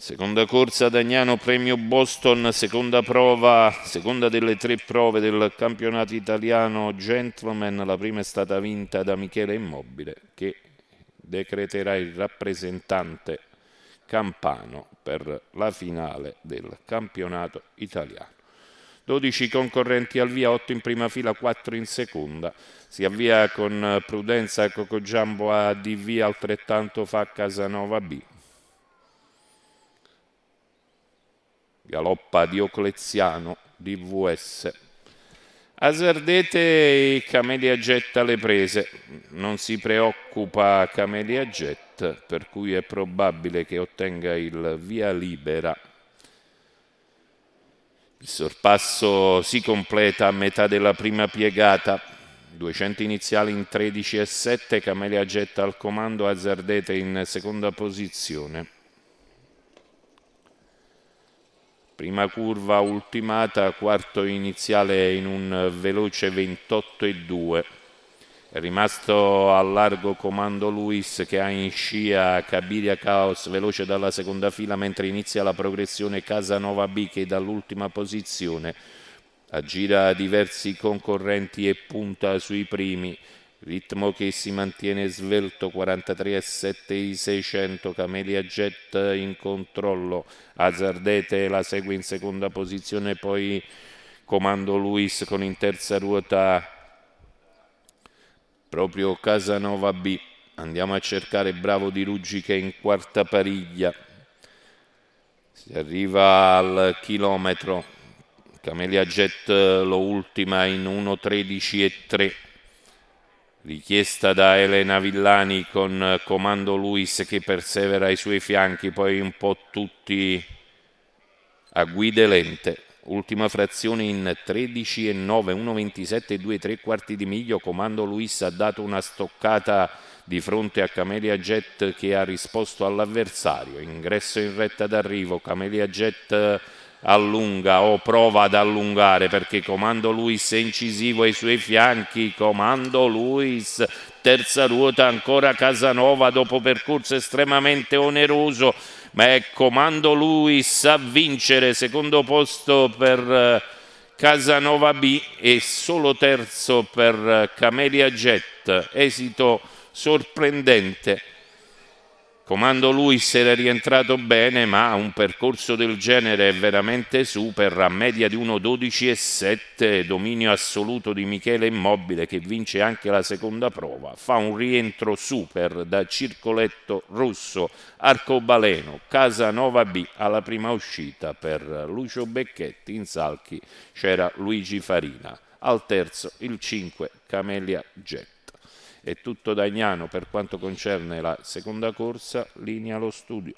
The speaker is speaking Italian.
Seconda corsa Dagnano Premio Boston, seconda prova, seconda delle tre prove del campionato italiano Gentleman, la prima è stata vinta da Michele Immobile che decreterà il rappresentante campano per la finale del campionato italiano. 12 concorrenti al via, 8 in prima fila, 4 in seconda. Si avvia con prudenza Cocogiambo a DV, altrettanto fa Casanova B. galoppa Diocleziano, DVS. e Camelia Jet alle prese, non si preoccupa Camelia Jet, per cui è probabile che ottenga il via libera. Il sorpasso si completa a metà della prima piegata, 200 iniziali in 13 e 7, Camelia Jet al comando, Azzardete in seconda posizione. prima curva ultimata, quarto iniziale in un veloce 28,2. È rimasto al largo comando Luis che ha in scia Cabiria Caos veloce dalla seconda fila mentre inizia la progressione Casanova B che dall'ultima posizione aggira diversi concorrenti e punta sui primi ritmo che si mantiene svelto 43,7 i 600 Camelia Jet in controllo Azzardete la segue in seconda posizione poi Comando Luis con in terza ruota proprio Casanova B andiamo a cercare Bravo di Ruggi che è in quarta pariglia si arriva al chilometro Camelia Jet lo ultima in 1.13 e 3 richiesta da Elena Villani con comando Luis che persevera ai suoi fianchi, poi un po' tutti a guide lente. Ultima frazione in 13 e 9, 1,27 e 2, 3 quarti di miglio. Comando Luis ha dato una stoccata di fronte a Camelia Jet che ha risposto all'avversario. Ingresso in retta d'arrivo. Camelia Jet allunga o prova ad allungare perché comando Luis è incisivo ai suoi fianchi, comando Luis, terza ruota ancora Casanova dopo percorso estremamente oneroso, ma è comando Luis a vincere, secondo posto per eh, Casanova B e solo terzo per eh, Camelia Jet, esito sorprendente Comando lui se era rientrato bene, ma un percorso del genere è veramente super, a media di 1.12,7, dominio assoluto di Michele Immobile che vince anche la seconda prova, fa un rientro super da Circoletto Rosso, Arcobaleno, Casanova B alla prima uscita per Lucio Becchetti, in Salchi c'era Luigi Farina, al terzo il 5 Camelia Jack. È tutto da Ignano per quanto concerne la seconda corsa, linea allo studio.